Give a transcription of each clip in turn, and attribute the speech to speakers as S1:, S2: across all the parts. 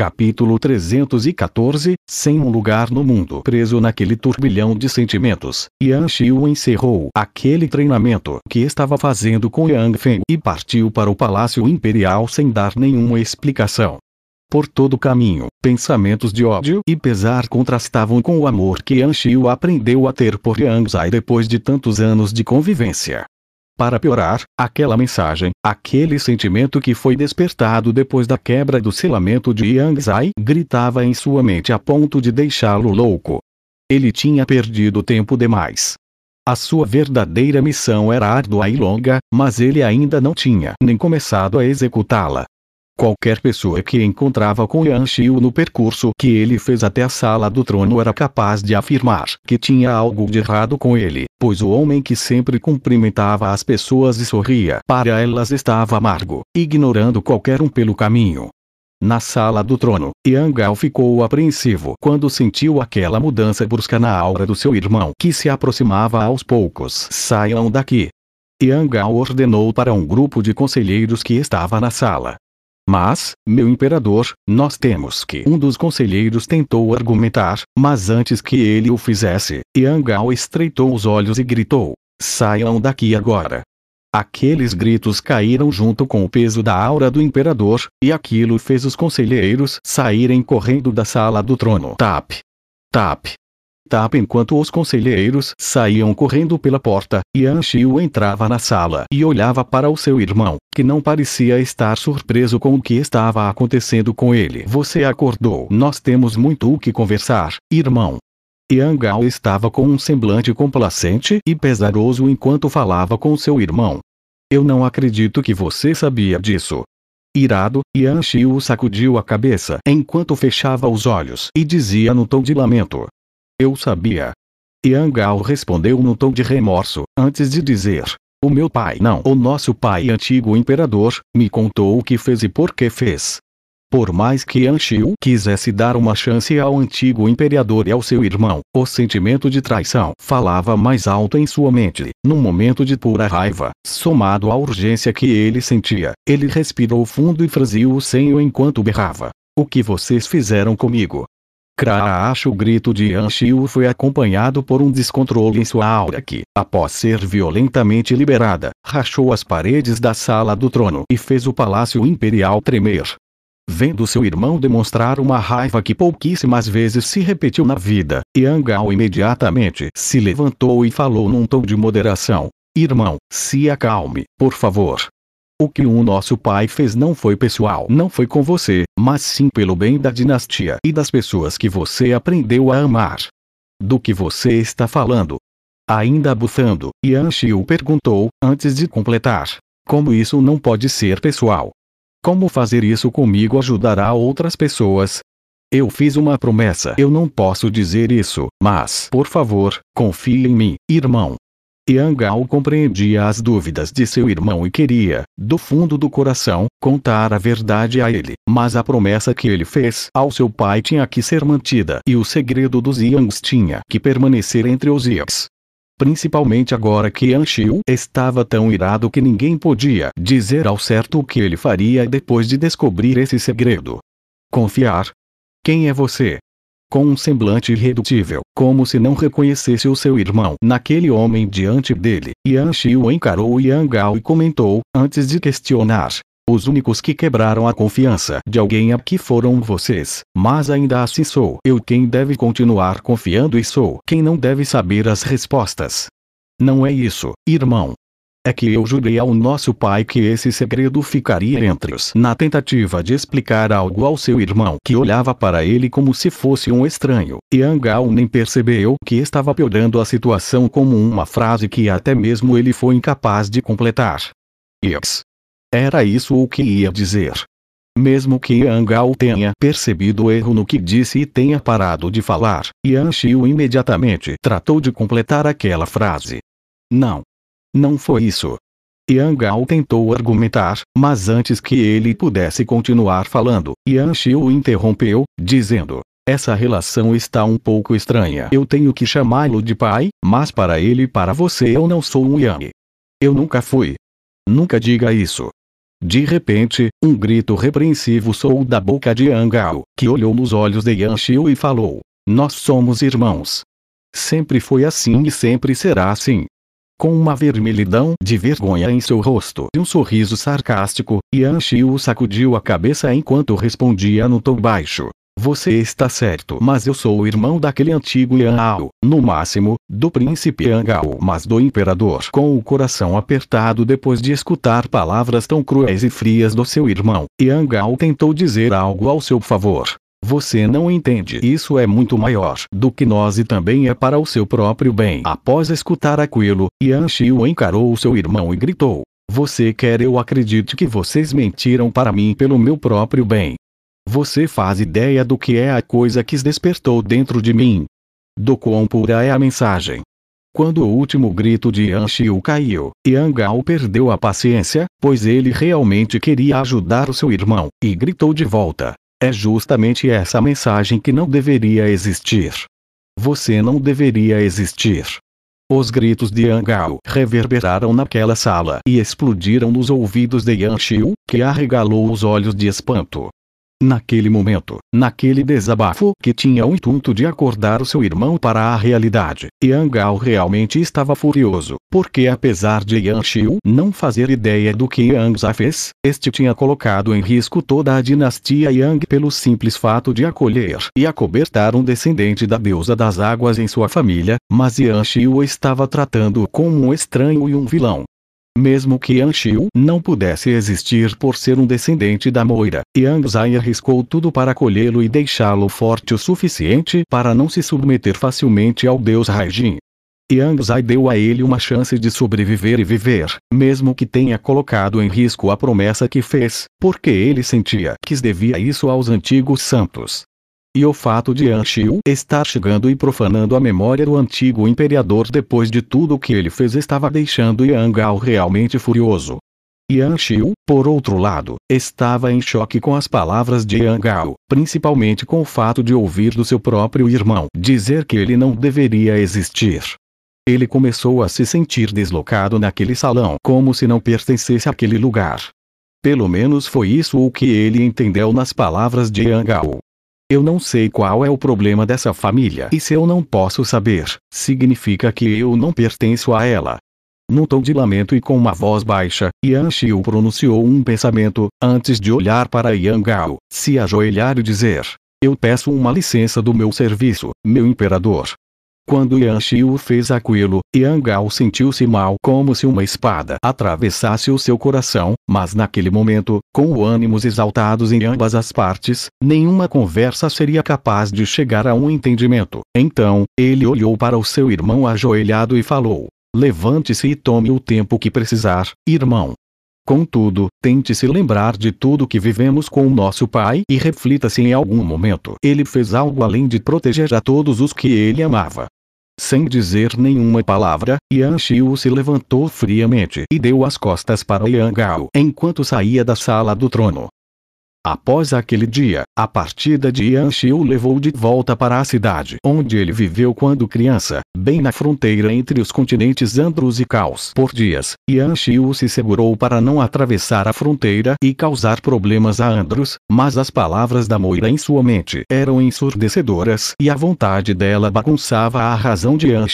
S1: Capítulo 314 Sem um lugar no mundo. Preso naquele turbilhão de sentimentos, Yan Xiu encerrou aquele treinamento que estava fazendo com Yang Feng e partiu para o Palácio Imperial sem dar nenhuma explicação. Por todo o caminho, pensamentos de ódio e pesar contrastavam com o amor que Yan Xiu aprendeu a ter por Yang Zai depois de tantos anos de convivência. Para piorar, aquela mensagem, aquele sentimento que foi despertado depois da quebra do selamento de Yang Zai gritava em sua mente a ponto de deixá-lo louco. Ele tinha perdido tempo demais. A sua verdadeira missão era árdua e longa, mas ele ainda não tinha nem começado a executá-la. Qualquer pessoa que encontrava com Yan Xiu no percurso que ele fez até a sala do trono era capaz de afirmar que tinha algo de errado com ele, pois o homem que sempre cumprimentava as pessoas e sorria para elas estava amargo, ignorando qualquer um pelo caminho. Na sala do trono, Yang Gao ficou apreensivo quando sentiu aquela mudança brusca na aura do seu irmão que se aproximava aos poucos. Saiam daqui. Yang Gao ordenou para um grupo de conselheiros que estava na sala. Mas, meu imperador, nós temos que. Um dos conselheiros tentou argumentar, mas antes que ele o fizesse, Yangal estreitou os olhos e gritou: Saiam daqui agora! Aqueles gritos caíram junto com o peso da aura do imperador, e aquilo fez os conselheiros saírem correndo da sala do trono. Tap! Tap! enquanto os conselheiros saíam correndo pela porta, Yan entrava na sala e olhava para o seu irmão, que não parecia estar surpreso com o que estava acontecendo com ele. Você acordou. Nós temos muito o que conversar, irmão. Yang Gao estava com um semblante complacente e pesaroso enquanto falava com seu irmão. Eu não acredito que você sabia disso. Irado, Yan Xiu sacudiu a cabeça enquanto fechava os olhos e dizia no tom de lamento: eu sabia. Gao respondeu num tom de remorso, antes de dizer: O meu pai, não, o nosso pai, antigo imperador, me contou o que fez e por que fez. Por mais que Anxiu quisesse dar uma chance ao antigo imperador e ao seu irmão, o sentimento de traição falava mais alto em sua mente. Num momento de pura raiva, somado à urgência que ele sentia, ele respirou fundo e franziu o senho enquanto berrava: O que vocês fizeram comigo? Craacho o grito de Anshiu foi acompanhado por um descontrole em sua aura que, após ser violentamente liberada, rachou as paredes da sala do trono e fez o palácio imperial tremer. Vendo seu irmão demonstrar uma raiva que pouquíssimas vezes se repetiu na vida, Gao imediatamente se levantou e falou num tom de moderação. Irmão, se acalme, por favor. O que o nosso pai fez não foi pessoal, não foi com você, mas sim pelo bem da dinastia e das pessoas que você aprendeu a amar. Do que você está falando? Ainda abusando, Yan Xiu perguntou, antes de completar. Como isso não pode ser pessoal? Como fazer isso comigo ajudará outras pessoas? Eu fiz uma promessa, eu não posso dizer isso, mas, por favor, confie em mim, irmão. Yang Gao compreendia as dúvidas de seu irmão e queria, do fundo do coração, contar a verdade a ele, mas a promessa que ele fez ao seu pai tinha que ser mantida e o segredo dos Yangs tinha que permanecer entre os Yangs. Principalmente agora que Yang Xiu estava tão irado que ninguém podia dizer ao certo o que ele faria depois de descobrir esse segredo. Confiar? Quem é você? com um semblante irredutível, como se não reconhecesse o seu irmão naquele homem diante dele. Yan Xiu encarou Yang Gao e comentou, antes de questionar. Os únicos que quebraram a confiança de alguém aqui foram vocês, mas ainda assim sou eu quem deve continuar confiando e sou quem não deve saber as respostas. Não é isso, irmão, é que eu jurei ao nosso pai que esse segredo ficaria entre os. Na tentativa de explicar algo ao seu irmão que olhava para ele como se fosse um estranho, Yang Gao nem percebeu que estava piorando a situação como uma frase que até mesmo ele foi incapaz de completar. Yes. Era isso o que ia dizer. Mesmo que Yang Gao tenha percebido o erro no que disse e tenha parado de falar, Yan Xiu imediatamente tratou de completar aquela frase. Não, não foi isso. Yang Gao tentou argumentar, mas antes que ele pudesse continuar falando, Yang Xiu o interrompeu, dizendo: Essa relação está um pouco estranha. Eu tenho que chamá-lo de pai, mas para ele e para você eu não sou um Yang. Eu nunca fui. Nunca diga isso. De repente, um grito repreensivo soou da boca de Yang Gao, que olhou nos olhos de Yang Xiu e falou: Nós somos irmãos. Sempre foi assim e sempre será assim com uma vermelhidão de vergonha em seu rosto e um sorriso sarcástico, Yan Xiu sacudiu a cabeça enquanto respondia no tom baixo. Você está certo, mas eu sou o irmão daquele antigo Yan Ao, no máximo, do príncipe Yang Ao, mas do imperador. Com o coração apertado depois de escutar palavras tão cruéis e frias do seu irmão, Yang Ao tentou dizer algo ao seu favor, você não entende. Isso é muito maior do que nós e também é para o seu próprio bem. Após escutar aquilo, Yan Xiu encarou seu irmão e gritou. Você quer eu acredite que vocês mentiram para mim pelo meu próprio bem. Você faz ideia do que é a coisa que despertou dentro de mim. Do quão pura é a mensagem. Quando o último grito de Yan Xiu caiu, Yang Gao perdeu a paciência, pois ele realmente queria ajudar o seu irmão, e gritou de volta. É justamente essa mensagem que não deveria existir. Você não deveria existir. Os gritos de Yang Gao reverberaram naquela sala e explodiram nos ouvidos de Yang Xiu, que arregalou os olhos de espanto. Naquele momento, naquele desabafo que tinha o intuito de acordar o seu irmão para a realidade, Yang Gao realmente estava furioso, porque apesar de Yang Xiu não fazer ideia do que Yang Zha fez, este tinha colocado em risco toda a dinastia Yang pelo simples fato de acolher e acobertar um descendente da deusa das águas em sua família, mas Yang Xiu estava tratando-o como um estranho e um vilão, mesmo que Yang não pudesse existir por ser um descendente da Moira, Yang Zai arriscou tudo para colhê-lo e deixá-lo forte o suficiente para não se submeter facilmente ao deus Raijin. Yang Zai deu a ele uma chance de sobreviver e viver, mesmo que tenha colocado em risco a promessa que fez, porque ele sentia que devia isso aos antigos santos. E o fato de Anshiu estar chegando e profanando a memória do antigo imperador depois de tudo o que ele fez estava deixando Yang Gao realmente furioso. Yang Xiu, por outro lado, estava em choque com as palavras de Yang Gao, principalmente com o fato de ouvir do seu próprio irmão dizer que ele não deveria existir. Ele começou a se sentir deslocado naquele salão como se não pertencesse àquele lugar. Pelo menos foi isso o que ele entendeu nas palavras de Yang Gao. Eu não sei qual é o problema dessa família e se eu não posso saber, significa que eu não pertenço a ela. Num tom de lamento e com uma voz baixa, Yan Xiu pronunciou um pensamento, antes de olhar para Yang Gao, se ajoelhar e dizer: Eu peço uma licença do meu serviço, meu imperador. Quando Yan Xiu fez aquilo, Yang Gao sentiu-se mal como se uma espada atravessasse o seu coração, mas naquele momento, com ânimos exaltados em ambas as partes, nenhuma conversa seria capaz de chegar a um entendimento. Então, ele olhou para o seu irmão ajoelhado e falou: Levante-se e tome o tempo que precisar, irmão. Contudo, tente se lembrar de tudo que vivemos com o nosso pai e reflita se em algum momento ele fez algo além de proteger a todos os que ele amava. Sem dizer nenhuma palavra, Yan Xiu se levantou friamente e deu as costas para Yang Gao enquanto saía da sala do trono. Após aquele dia, a partida de Yan o levou de volta para a cidade onde ele viveu quando criança, bem na fronteira entre os continentes Andros e Caos. Por dias, Yan se segurou para não atravessar a fronteira e causar problemas a Andros, mas as palavras da Moira em sua mente eram ensurdecedoras e a vontade dela bagunçava a razão de Yan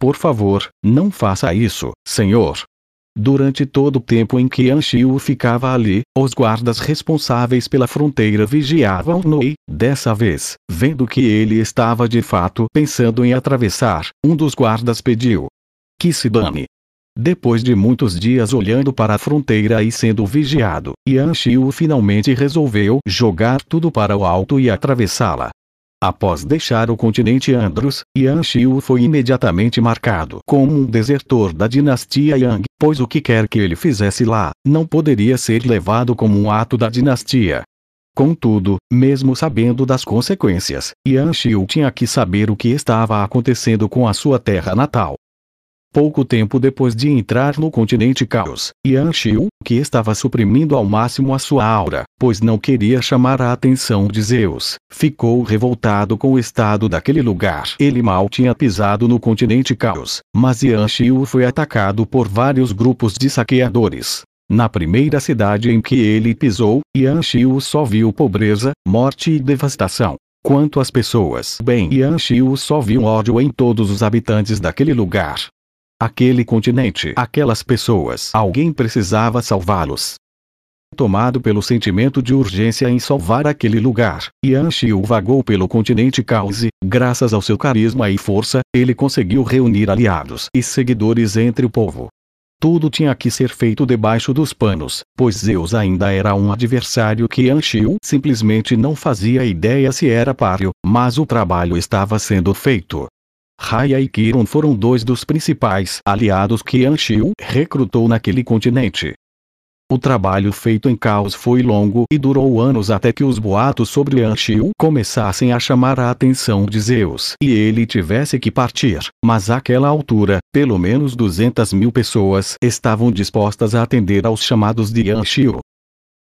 S1: Por favor, não faça isso, senhor, Durante todo o tempo em que Anshiu ficava ali, os guardas responsáveis pela fronteira vigiavam-no dessa vez, vendo que ele estava de fato pensando em atravessar, um dos guardas pediu: Que se dane! Depois de muitos dias olhando para a fronteira e sendo vigiado, Yan Xiu finalmente resolveu jogar tudo para o alto e atravessá-la. Após deixar o continente Andros, Yan Xiu foi imediatamente marcado como um desertor da dinastia Yang, pois o que quer que ele fizesse lá, não poderia ser levado como um ato da dinastia. Contudo, mesmo sabendo das consequências, Yan Xiu tinha que saber o que estava acontecendo com a sua terra natal. Pouco tempo depois de entrar no continente Caos, Yan Xiu, que estava suprimindo ao máximo a sua aura, pois não queria chamar a atenção de Zeus, ficou revoltado com o estado daquele lugar. Ele mal tinha pisado no continente Caos, mas Yan Xiu foi atacado por vários grupos de saqueadores. Na primeira cidade em que ele pisou, Yan Xiu só viu pobreza, morte e devastação. Quanto às pessoas, bem, Yan Xiu só viu ódio em todos os habitantes daquele lugar. Aquele continente, aquelas pessoas, alguém precisava salvá-los. Tomado pelo sentimento de urgência em salvar aquele lugar, Yan Xiu vagou pelo continente Cause. graças ao seu carisma e força, ele conseguiu reunir aliados e seguidores entre o povo. Tudo tinha que ser feito debaixo dos panos, pois Zeus ainda era um adversário que Anchiu simplesmente não fazia ideia se era páreo, mas o trabalho estava sendo feito. Raya e Kiron foram dois dos principais aliados que Yanxiu recrutou naquele continente. O trabalho feito em Caos foi longo e durou anos até que os boatos sobre Yanxiu começassem a chamar a atenção de Zeus e ele tivesse que partir, mas àquela altura, pelo menos 200 mil pessoas estavam dispostas a atender aos chamados de Yanxiu,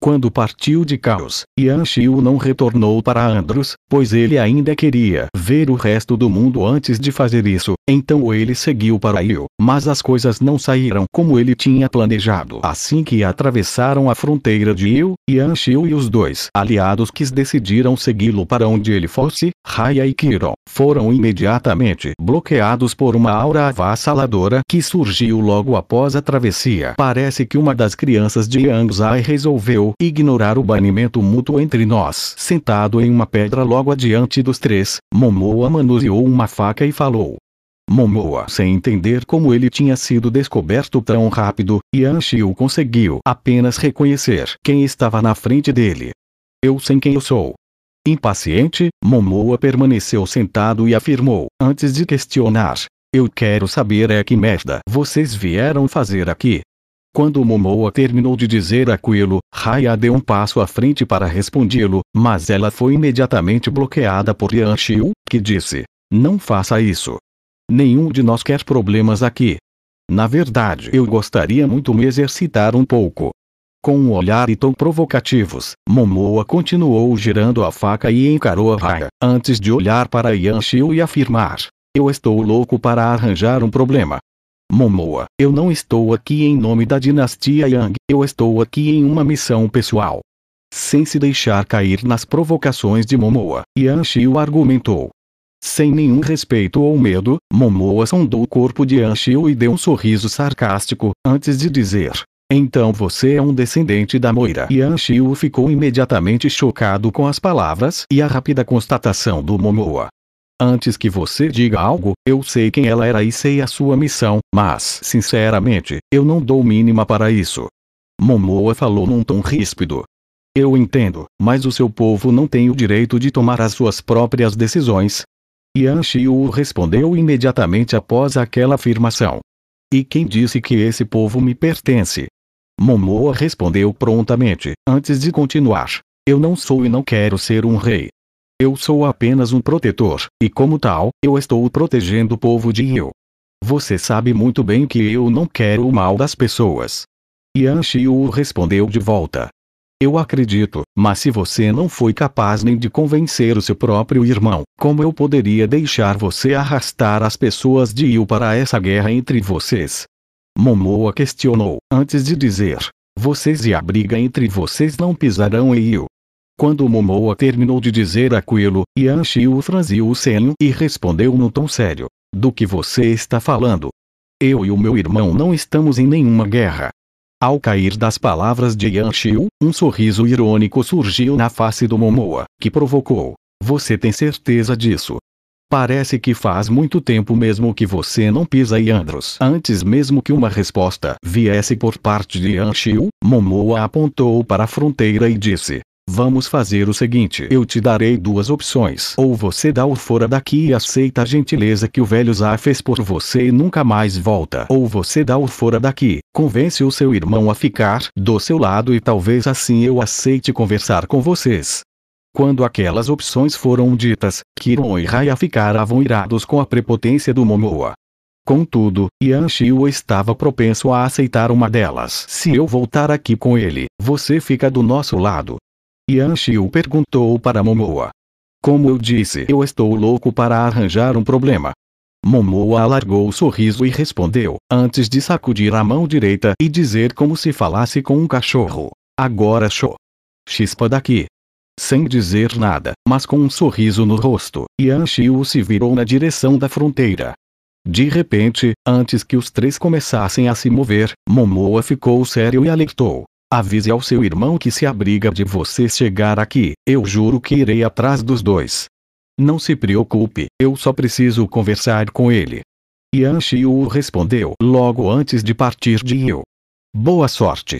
S1: quando partiu de Caos, Yan Xiu não retornou para Andros, pois ele ainda queria ver o resto do mundo antes de fazer isso, então ele seguiu para Yu, mas as coisas não saíram como ele tinha planejado. Assim que atravessaram a fronteira de Yu, Yan Xiu e os dois aliados que decidiram segui-lo para onde ele fosse, Raya e Kiron, foram imediatamente bloqueados por uma aura avassaladora que surgiu logo após a travessia. Parece que uma das crianças de Yangzai resolveu ignorar o banimento mútuo entre nós. Sentado em uma pedra logo adiante dos três, Momoa manuseou uma faca e falou. Momoa, sem entender como ele tinha sido descoberto tão rápido, Yan Xiu conseguiu apenas reconhecer quem estava na frente dele. Eu sei quem eu sou. Impaciente, Momoa permaneceu sentado e afirmou, antes de questionar. Eu quero saber é que merda vocês vieram fazer aqui. Quando Momoa terminou de dizer aquilo, Raya deu um passo à frente para respondê-lo, mas ela foi imediatamente bloqueada por Yan que disse: Não faça isso. Nenhum de nós quer problemas aqui. Na verdade, eu gostaria muito me exercitar um pouco. Com um olhar e tom provocativos, Momoa continuou girando a faca e encarou a raia, antes de olhar para Yanshio e afirmar: Eu estou louco para arranjar um problema. Momoa, eu não estou aqui em nome da dinastia Yang, eu estou aqui em uma missão pessoal. Sem se deixar cair nas provocações de Momoa, Yanshio argumentou. Sem nenhum respeito ou medo, Momoa sondou o corpo de Yanshio e deu um sorriso sarcástico, antes de dizer: então você é um descendente da Moira. Yan Xiu ficou imediatamente chocado com as palavras e a rápida constatação do Momoa. Antes que você diga algo, eu sei quem ela era e sei a sua missão, mas, sinceramente, eu não dou mínima para isso. Momoa falou num tom ríspido. Eu entendo, mas o seu povo não tem o direito de tomar as suas próprias decisões. Yan Xiu respondeu imediatamente após aquela afirmação. E quem disse que esse povo me pertence? Momoa respondeu prontamente, antes de continuar. Eu não sou e não quero ser um rei. Eu sou apenas um protetor, e como tal, eu estou protegendo o povo de Yu. Você sabe muito bem que eu não quero o mal das pessoas. Yan Xiu respondeu de volta. Eu acredito, mas se você não foi capaz nem de convencer o seu próprio irmão, como eu poderia deixar você arrastar as pessoas de Yu para essa guerra entre vocês? Momoa questionou, antes de dizer. Vocês e a briga entre vocês não pisarão em eu. Quando Momoa terminou de dizer aquilo, Yan Shiu franziu o senho e respondeu num tom sério. Do que você está falando? Eu e o meu irmão não estamos em nenhuma guerra. Ao cair das palavras de Yan Shiu, um sorriso irônico surgiu na face do Momoa, que provocou. Você tem certeza disso? Parece que faz muito tempo mesmo que você não pisa em Andros. Antes mesmo que uma resposta viesse por parte de Anshiu, Momoa apontou para a fronteira e disse. Vamos fazer o seguinte, eu te darei duas opções. Ou você dá o fora daqui e aceita a gentileza que o velho Zá fez por você e nunca mais volta. Ou você dá o fora daqui, convence o seu irmão a ficar do seu lado e talvez assim eu aceite conversar com vocês. Quando aquelas opções foram ditas, Kiron e Raya ficaram irados com a prepotência do Momoa. Contudo, Yan estava propenso a aceitar uma delas. Se eu voltar aqui com ele, você fica do nosso lado. Yan perguntou para Momoa. Como eu disse, eu estou louco para arranjar um problema. Momoa alargou o sorriso e respondeu, antes de sacudir a mão direita e dizer como se falasse com um cachorro. Agora show. Chispa daqui. Sem dizer nada, mas com um sorriso no rosto, Yan Xiu se virou na direção da fronteira. De repente, antes que os três começassem a se mover, Momoa ficou sério e alertou. Avise ao seu irmão que se abriga de vocês chegar aqui, eu juro que irei atrás dos dois. Não se preocupe, eu só preciso conversar com ele. Yan Xiu respondeu logo antes de partir de Yu. Boa sorte.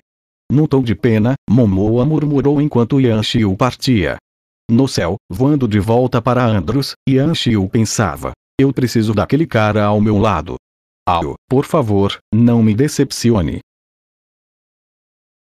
S1: Num tom de pena, Momoa murmurou enquanto Yan Xiu partia. No céu, voando de volta para Andros, Yan Xiu pensava. Eu preciso daquele cara ao meu lado. Ao, por favor, não me decepcione.